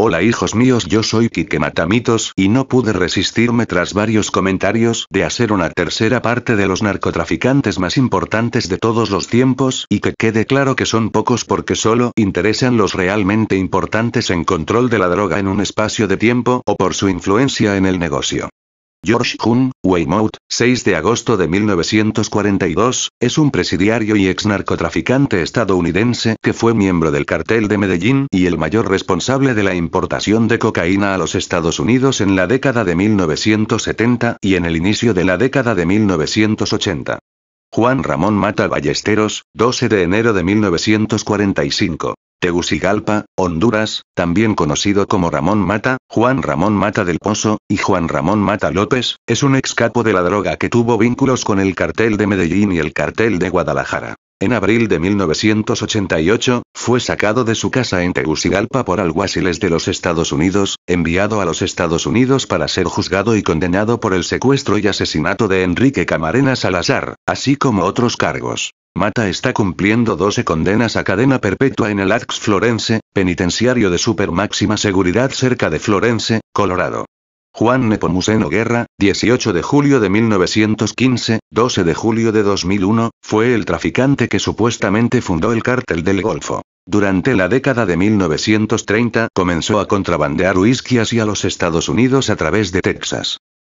Hola hijos míos yo soy Kike Matamitos y no pude resistirme tras varios comentarios de hacer una tercera parte de los narcotraficantes más importantes de todos los tiempos y que quede claro que son pocos porque solo interesan los realmente importantes en control de la droga en un espacio de tiempo o por su influencia en el negocio. George Hun, Weymouth, 6 de agosto de 1942, es un presidiario y ex narcotraficante estadounidense que fue miembro del cartel de Medellín y el mayor responsable de la importación de cocaína a los Estados Unidos en la década de 1970 y en el inicio de la década de 1980. Juan Ramón Mata Ballesteros, 12 de enero de 1945. Tegucigalpa, Honduras, también conocido como Ramón Mata, Juan Ramón Mata del Pozo, y Juan Ramón Mata López, es un ex capo de la droga que tuvo vínculos con el cartel de Medellín y el cartel de Guadalajara. En abril de 1988, fue sacado de su casa en Tegucigalpa por alguaciles de los Estados Unidos, enviado a los Estados Unidos para ser juzgado y condenado por el secuestro y asesinato de Enrique Camarena Salazar, así como otros cargos. Mata está cumpliendo 12 condenas a cadena perpetua en el AX Florence, penitenciario de super máxima seguridad cerca de Florence, Colorado. Juan Nepomuceno Guerra, 18 de julio de 1915, 12 de julio de 2001, fue el traficante que supuestamente fundó el cártel del Golfo. Durante la década de 1930 comenzó a contrabandear whisky hacia los Estados Unidos a través de Texas.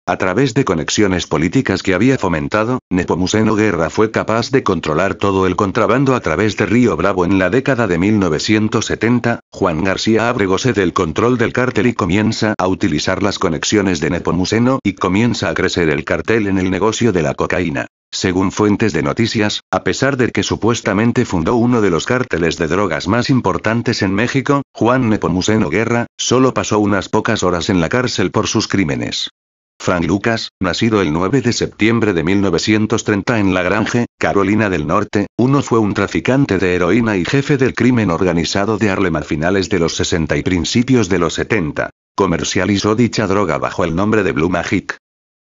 A través de conexiones políticas que había fomentado, Nepomuceno Guerra fue capaz de controlar todo el contrabando a través de Río Bravo en la década de 1970. Juan García goce del control del cártel y comienza a utilizar las conexiones de Nepomuceno y comienza a crecer el cartel en el negocio de la cocaína. Según fuentes de noticias, a pesar de que supuestamente fundó uno de los cárteles de drogas más importantes en México, Juan Nepomuceno Guerra, solo pasó unas pocas horas en la cárcel por sus crímenes. Frank Lucas, nacido el 9 de septiembre de 1930 en La Grange, Carolina del Norte, uno fue un traficante de heroína y jefe del crimen organizado de Harlem a finales de los 60 y principios de los 70. Comercializó dicha droga bajo el nombre de Blue Magic.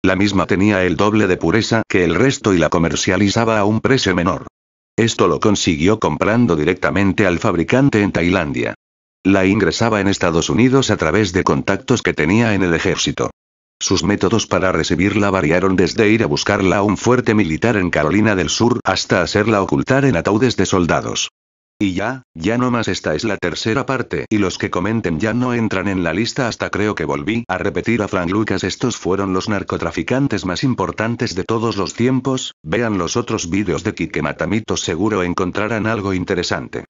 La misma tenía el doble de pureza que el resto y la comercializaba a un precio menor. Esto lo consiguió comprando directamente al fabricante en Tailandia. La ingresaba en Estados Unidos a través de contactos que tenía en el ejército. Sus métodos para recibirla variaron desde ir a buscarla a un fuerte militar en Carolina del Sur hasta hacerla ocultar en ataúdes de soldados. Y ya, ya no más esta es la tercera parte y los que comenten ya no entran en la lista hasta creo que volví a repetir a Frank Lucas estos fueron los narcotraficantes más importantes de todos los tiempos, vean los otros vídeos de Kike Matamitos seguro encontrarán algo interesante.